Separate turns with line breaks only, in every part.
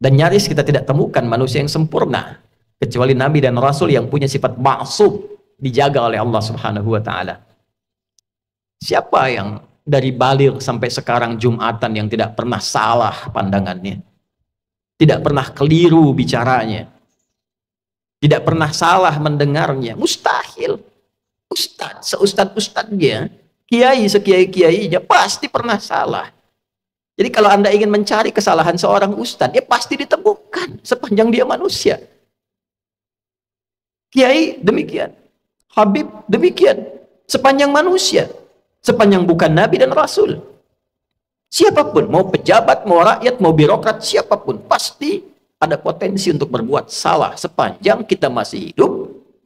Dan nyaris kita tidak temukan manusia yang sempurna kecuali nabi dan rasul yang punya sifat maksum dijaga oleh Allah Subhanahu wa taala. Siapa yang dari balir sampai sekarang Jumatan yang tidak pernah salah pandangannya? Tidak pernah keliru bicaranya. Tidak pernah salah mendengarnya. Mustahil. Ustad, seustad ustadnya, kiai sekiai kiainya pasti pernah salah. Jadi kalau Anda ingin mencari kesalahan seorang ustadz, ya pasti ditemukan sepanjang dia manusia. Kiai demikian. Habib demikian. Sepanjang manusia. Sepanjang bukan Nabi dan Rasul. Siapapun, mau pejabat, mau rakyat, mau birokrat, siapapun. Pasti ada potensi untuk berbuat salah sepanjang kita masih hidup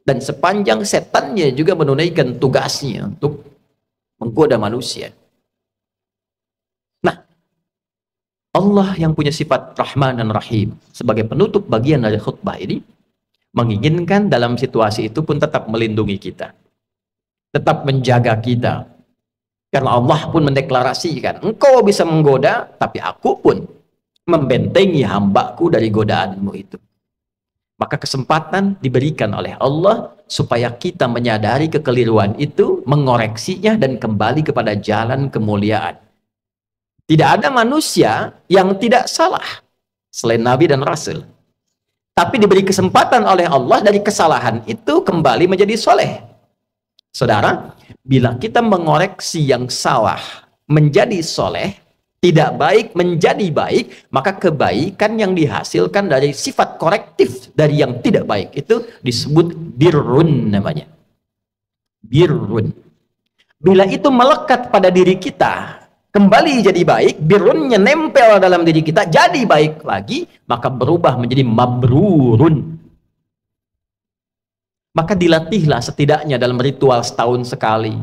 dan sepanjang setannya juga menunaikan tugasnya untuk menggoda manusia. Allah yang punya sifat Rahman dan Rahim sebagai penutup bagian dari khutbah ini menginginkan dalam situasi itu pun tetap melindungi kita. Tetap menjaga kita. Karena Allah pun mendeklarasikan, engkau bisa menggoda, tapi aku pun membentengi hambaku dari godaanmu itu. Maka kesempatan diberikan oleh Allah supaya kita menyadari kekeliruan itu, mengoreksinya dan kembali kepada jalan kemuliaan. Tidak ada manusia yang tidak salah selain nabi dan rasul. Tapi diberi kesempatan oleh Allah dari kesalahan itu kembali menjadi soleh. Saudara, bila kita mengoreksi yang salah menjadi soleh, tidak baik menjadi baik, maka kebaikan yang dihasilkan dari sifat korektif dari yang tidak baik itu disebut birrun namanya. Birrun. Bila itu melekat pada diri kita, kembali jadi baik, birunnya nempel dalam diri kita, jadi baik lagi, maka berubah menjadi mabrurun. Maka dilatihlah setidaknya dalam ritual setahun sekali.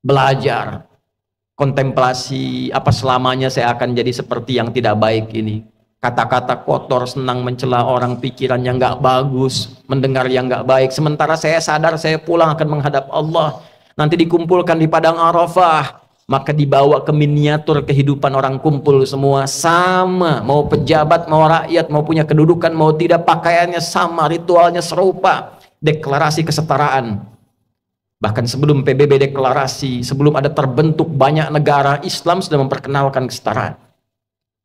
Belajar, kontemplasi, apa selamanya saya akan jadi seperti yang tidak baik ini. Kata-kata kotor, senang mencela orang, pikiran yang gak bagus, mendengar yang gak baik. Sementara saya sadar saya pulang akan menghadap Allah. Nanti dikumpulkan di Padang Arafah, maka dibawa ke miniatur kehidupan orang kumpul semua sama mau pejabat mau rakyat mau punya kedudukan mau tidak pakaiannya sama ritualnya serupa deklarasi kesetaraan bahkan sebelum PBB deklarasi sebelum ada terbentuk banyak negara Islam sudah memperkenalkan kesetaraan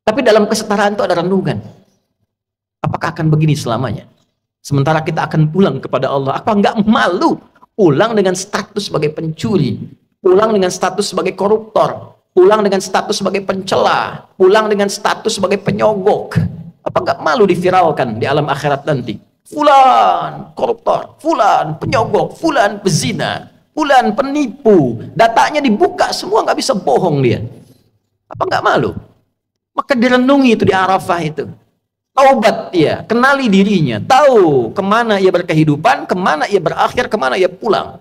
tapi dalam kesetaraan itu ada renungan apakah akan begini selamanya sementara kita akan pulang kepada Allah apa enggak malu pulang dengan status sebagai pencuri pulang dengan status sebagai koruptor, pulang dengan status sebagai pencela, pulang dengan status sebagai penyogok. Apa nggak malu diviralkan di alam akhirat nanti? Fulan koruptor, fulan penyogok, fulan pezina, fulan penipu. Datanya dibuka semua nggak bisa bohong dia. Apa nggak malu? Maka direnungi itu di Arafah itu. Taubat dia, kenali dirinya, tahu kemana ia berkehidupan, kemana ia berakhir, kemana ia pulang.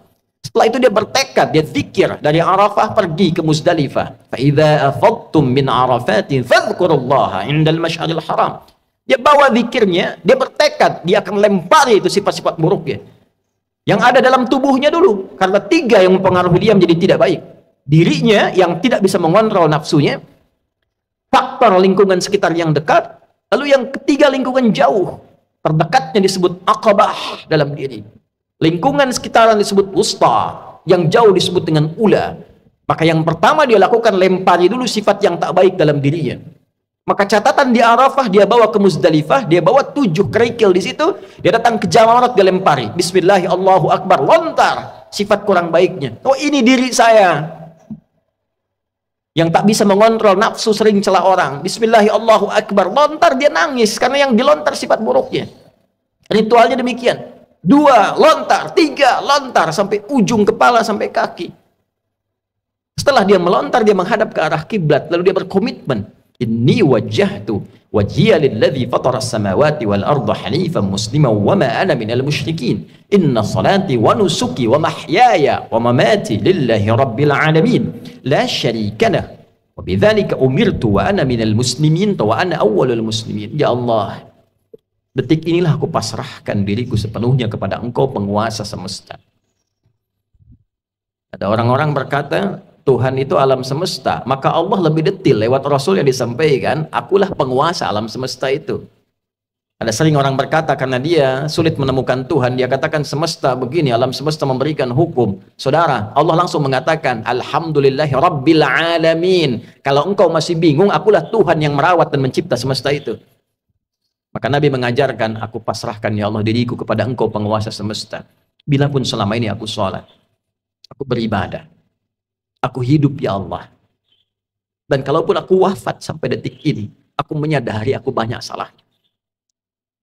Setelah itu dia bertekad, dia zikir dari Arafah pergi ke Muzdalifah. idza afadtum min arafatin fadhkurullaha indal masyaril haram. Dia bawa zikirnya, dia bertekad, dia akan lempari itu sifat-sifat buruknya. Yang ada dalam tubuhnya dulu. Karena tiga yang mempengaruhi dia menjadi tidak baik. Dirinya yang tidak bisa mengontrol nafsunya. Faktor lingkungan sekitar yang dekat. Lalu yang ketiga lingkungan jauh. Terdekatnya disebut akabah dalam diri Lingkungan sekitaran disebut wusta, yang jauh disebut dengan ula. Maka yang pertama dia lakukan lempari dulu sifat yang tak baik dalam dirinya. Maka catatan di Arafah dia bawa ke Muzdalifah, dia bawa tujuh kerikil di situ, dia datang ke Jamarat dia lempari. Bismillahirrahmanirrahim. Akbar, lontar sifat kurang baiknya. Oh ini diri saya. Yang tak bisa mengontrol nafsu sering celah orang. Bismillahirrahmanirrahim. Akbar, lontar dia nangis karena yang dilontar sifat buruknya. Ritualnya demikian dua lontar, tiga lontar sampai ujung kepala sampai kaki. Setelah dia melontar, dia menghadap ke arah kiblat, lalu dia berkomitmen. Inni tu wajhiya lilladzi fatara samawati wal arda hanifan muslima wa ma ana minal musyrikin. Inna salati wa nusuki wa mahyaya wa mamati lillahi rabbil alamin. La syarika lah. Wa bidzalika umirtu wa ana minal muslimin wa ana awalul muslimin. Ya Allah, Detik inilah aku pasrahkan diriku sepenuhnya kepada engkau penguasa semesta. Ada orang-orang berkata, Tuhan itu alam semesta. Maka Allah lebih detil lewat Rasul yang disampaikan, akulah penguasa alam semesta itu. Ada sering orang berkata karena dia sulit menemukan Tuhan, dia katakan semesta begini, alam semesta memberikan hukum. Saudara, Allah langsung mengatakan, Alhamdulillahi Rabbil Alamin. Kalau engkau masih bingung, akulah Tuhan yang merawat dan mencipta semesta itu. Maka Nabi mengajarkan, aku pasrahkan ya Allah diriku kepada engkau penguasa semesta. Bila pun selama ini aku sholat, aku beribadah, aku hidup ya Allah. Dan kalaupun aku wafat sampai detik ini, aku menyadari aku banyak salah.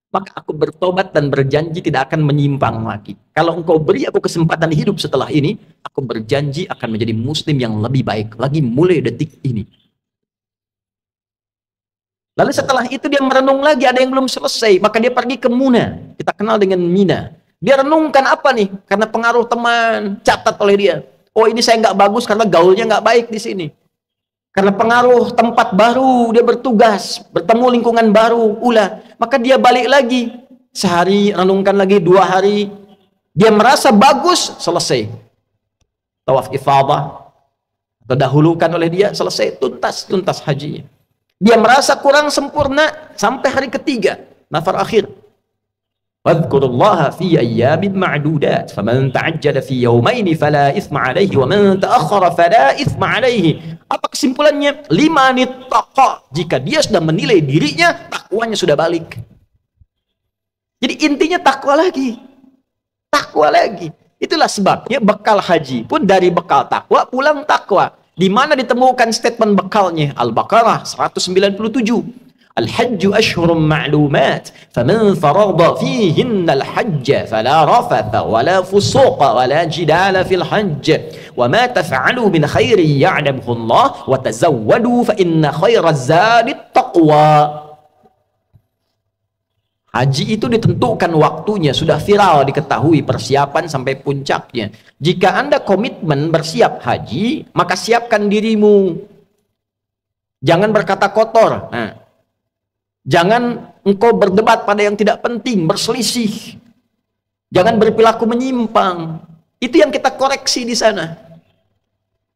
Maka aku bertobat dan berjanji tidak akan menyimpang lagi. Kalau engkau beri aku kesempatan hidup setelah ini, aku berjanji akan menjadi muslim yang lebih baik lagi mulai detik ini. Lalu setelah itu dia merenung lagi, ada yang belum selesai. Maka dia pergi ke Muna. Kita kenal dengan Mina. Dia renungkan apa nih? Karena pengaruh teman, catat oleh dia. Oh ini saya nggak bagus karena gaulnya nggak baik di sini. Karena pengaruh tempat baru, dia bertugas, bertemu lingkungan baru, ulah. Maka dia balik lagi. Sehari, renungkan lagi, dua hari. Dia merasa bagus, selesai. Tawaf ifadah, atau dahulukan oleh dia, selesai, tuntas, tuntas hajinya. Dia merasa kurang sempurna sampai hari ketiga, nafar akhir. ma'dudat. fi fala alaihi. alaihi. Apa kesimpulannya? Lima anit Jika dia sudah menilai dirinya, takwanya sudah balik. Jadi intinya takwa lagi. Takwa lagi. Itulah sebabnya bekal haji pun dari bekal takwa pulang takwa. Di mana ditemukan statement bekalnya? Al-Baqarah 197. الحج أشهر معلومات فمن فرض فيهن الحج فلا رفث ولا فسوق ولا جدال في الحج وما تفعلوا من خير يعلمه الله وتزودوا فإن خير الزاد التقوى Haji itu ditentukan waktunya, sudah viral diketahui persiapan sampai puncaknya. Jika Anda komitmen bersiap haji, maka siapkan dirimu. Jangan berkata kotor. Nah, jangan engkau berdebat pada yang tidak penting, berselisih. Jangan berperilaku menyimpang. Itu yang kita koreksi di sana.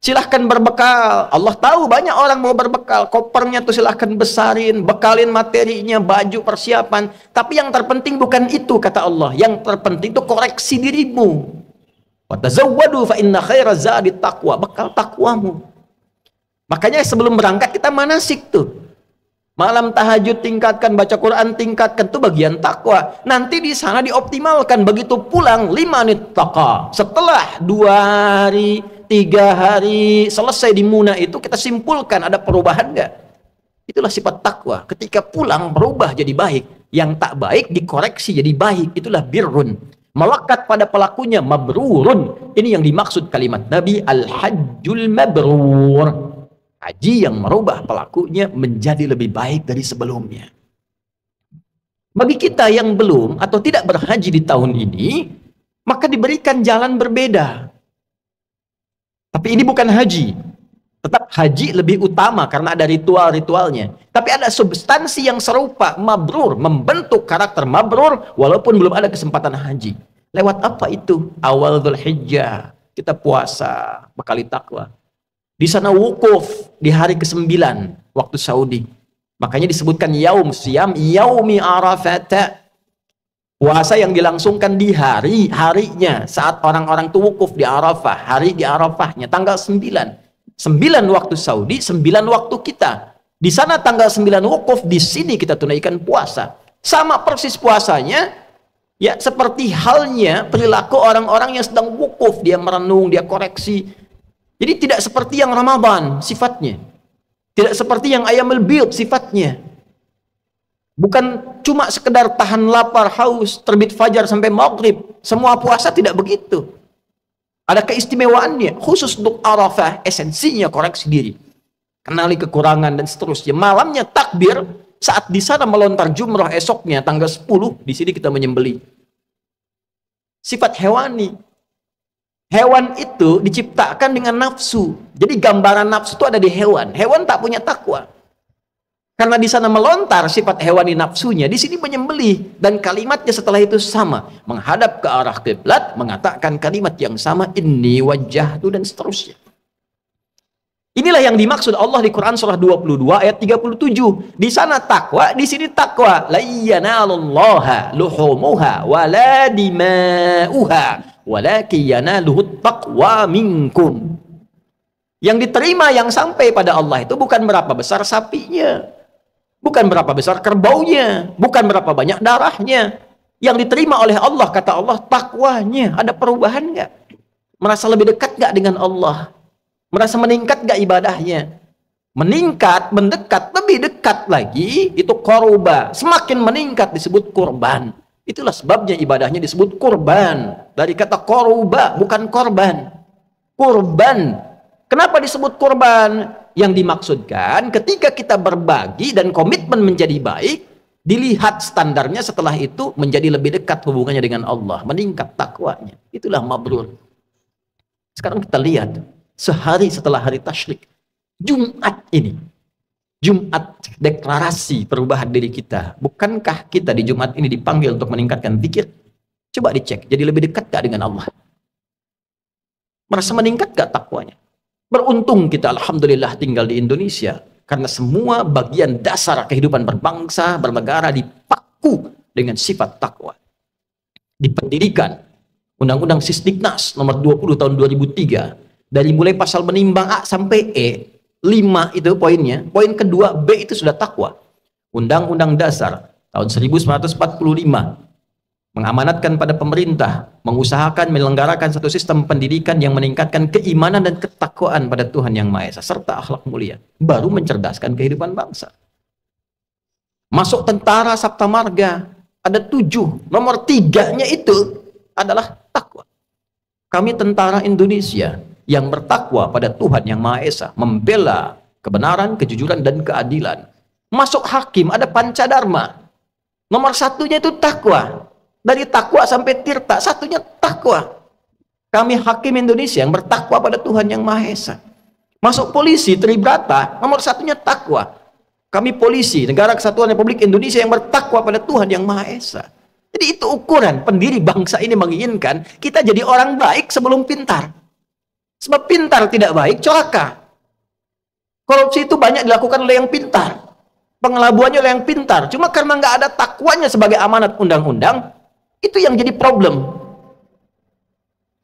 Silahkan berbekal. Allah tahu banyak orang mau berbekal. Kopernya tuh silahkan besarin. Bekalin materinya, baju, persiapan. Tapi yang terpenting bukan itu, kata Allah. Yang terpenting itu koreksi dirimu. Watazawwadu fa inna khaira zadi taqwa. Bekal takwamu. Makanya sebelum berangkat kita manasik tuh. Malam tahajud tingkatkan, baca Quran tingkatkan. tuh bagian takwa. Nanti di sana dioptimalkan. Begitu pulang, lima menit takwa. Setelah dua hari, tiga hari selesai di Muna itu kita simpulkan ada perubahan nggak? Itulah sifat takwa. Ketika pulang berubah jadi baik. Yang tak baik dikoreksi jadi baik. Itulah birrun. Melekat pada pelakunya mabrurun. Ini yang dimaksud kalimat Nabi al-hajjul mabrur. Haji yang merubah pelakunya menjadi lebih baik dari sebelumnya. Bagi kita yang belum atau tidak berhaji di tahun ini, maka diberikan jalan berbeda. Tapi ini bukan haji. Tetap haji lebih utama karena ada ritual-ritualnya. Tapi ada substansi yang serupa, mabrur, membentuk karakter mabrur walaupun belum ada kesempatan haji. Lewat apa itu? Awal Dhul Hijjah. Kita puasa, bekali takwa. Di sana wukuf di hari ke-9 waktu Saudi. Makanya disebutkan yaum siam yaumi arafata Puasa yang dilangsungkan di hari harinya saat orang-orang itu wukuf di Arafah, hari di Arafahnya tanggal 9. 9 waktu Saudi, 9 waktu kita. Di sana tanggal 9 wukuf, di sini kita tunaikan puasa. Sama persis puasanya ya seperti halnya perilaku orang-orang yang sedang wukuf, dia merenung, dia koreksi. Jadi tidak seperti yang Ramadan sifatnya. Tidak seperti yang ayam bid sifatnya. Bukan cuma sekedar tahan lapar, haus, terbit fajar sampai maghrib. Semua puasa tidak begitu. Ada keistimewaannya, khusus untuk Arafah, esensinya koreksi diri. Kenali kekurangan dan seterusnya. Malamnya takbir, saat di sana melontar jumrah esoknya, tanggal 10, di sini kita menyembeli. Sifat hewani. Hewan itu diciptakan dengan nafsu. Jadi gambaran nafsu itu ada di hewan. Hewan tak punya takwa. Karena di sana melontar sifat hewani nafsunya, di sini menyembelih dan kalimatnya setelah itu sama, menghadap ke arah kiblat, mengatakan kalimat yang sama ini wajah itu dan seterusnya. Inilah yang dimaksud Allah di Quran surah 22 ayat 37. Di sana takwa, di sini takwa. La yanalullaha luhumuha wa la dima'uha walakin yanaluhu taqwa minkum. Yang diterima yang sampai pada Allah itu bukan berapa besar sapinya, bukan berapa besar kerbaunya, bukan berapa banyak darahnya. Yang diterima oleh Allah, kata Allah, takwanya. Ada perubahan nggak? Merasa lebih dekat nggak dengan Allah? Merasa meningkat nggak ibadahnya? Meningkat, mendekat, lebih dekat lagi, itu korba. Semakin meningkat disebut kurban. Itulah sebabnya ibadahnya disebut kurban. Dari kata koruba, bukan korban. Kurban. Kenapa disebut kurban? yang dimaksudkan ketika kita berbagi dan komitmen menjadi baik, dilihat standarnya setelah itu menjadi lebih dekat hubungannya dengan Allah, meningkat takwanya. Itulah mabrur. Sekarang kita lihat sehari setelah hari tashrik Jumat ini, Jumat deklarasi perubahan diri kita. Bukankah kita di Jumat ini dipanggil untuk meningkatkan pikir Coba dicek, jadi lebih dekat gak dengan Allah? Merasa meningkat gak takwanya? Beruntung kita alhamdulillah tinggal di Indonesia karena semua bagian dasar kehidupan berbangsa, bernegara dipaku dengan sifat takwa. Di pendidikan, Undang-Undang Sisdiknas nomor 20 tahun 2003 dari mulai pasal menimbang A sampai E, 5 itu poinnya. Poin kedua B itu sudah takwa. Undang-Undang Dasar tahun 1945 mengamanatkan pada pemerintah, mengusahakan melenggarakan satu sistem pendidikan yang meningkatkan keimanan dan ketakwaan pada Tuhan Yang Maha Esa serta akhlak mulia, baru mencerdaskan kehidupan bangsa. Masuk tentara Sabta Marga, ada tujuh, nomor tiganya itu adalah takwa. Kami tentara Indonesia yang bertakwa pada Tuhan Yang Maha Esa, membela kebenaran, kejujuran, dan keadilan. Masuk hakim, ada pancadharma. Nomor satunya itu takwa. Dari takwa sampai tirta, satunya takwa. Kami hakim Indonesia yang bertakwa pada Tuhan yang Maha Esa. Masuk polisi, Tribrata, nomor satunya takwa. Kami polisi, negara kesatuan Republik Indonesia yang bertakwa pada Tuhan yang Maha Esa. Jadi itu ukuran pendiri bangsa ini menginginkan kita jadi orang baik sebelum pintar. Sebab pintar tidak baik, celaka. Korupsi itu banyak dilakukan oleh yang pintar. Pengelabuannya oleh yang pintar. Cuma karena nggak ada takwanya sebagai amanat undang-undang, itu yang jadi problem.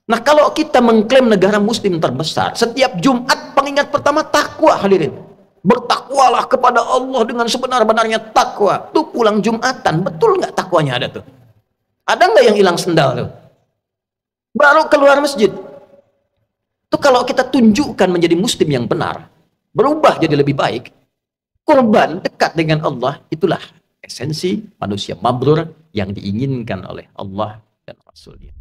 Nah kalau kita mengklaim negara muslim terbesar, setiap Jumat pengingat pertama takwa hadirin. Bertakwalah kepada Allah dengan sebenar-benarnya takwa. Tuh pulang Jumatan, betul nggak takwanya ada tuh? Ada nggak yang hilang sendal tuh? Baru keluar masjid. Tuh kalau kita tunjukkan menjadi muslim yang benar, berubah jadi lebih baik, korban dekat dengan Allah, itulah esensi manusia mabrur yang diinginkan oleh Allah dan Rasulnya.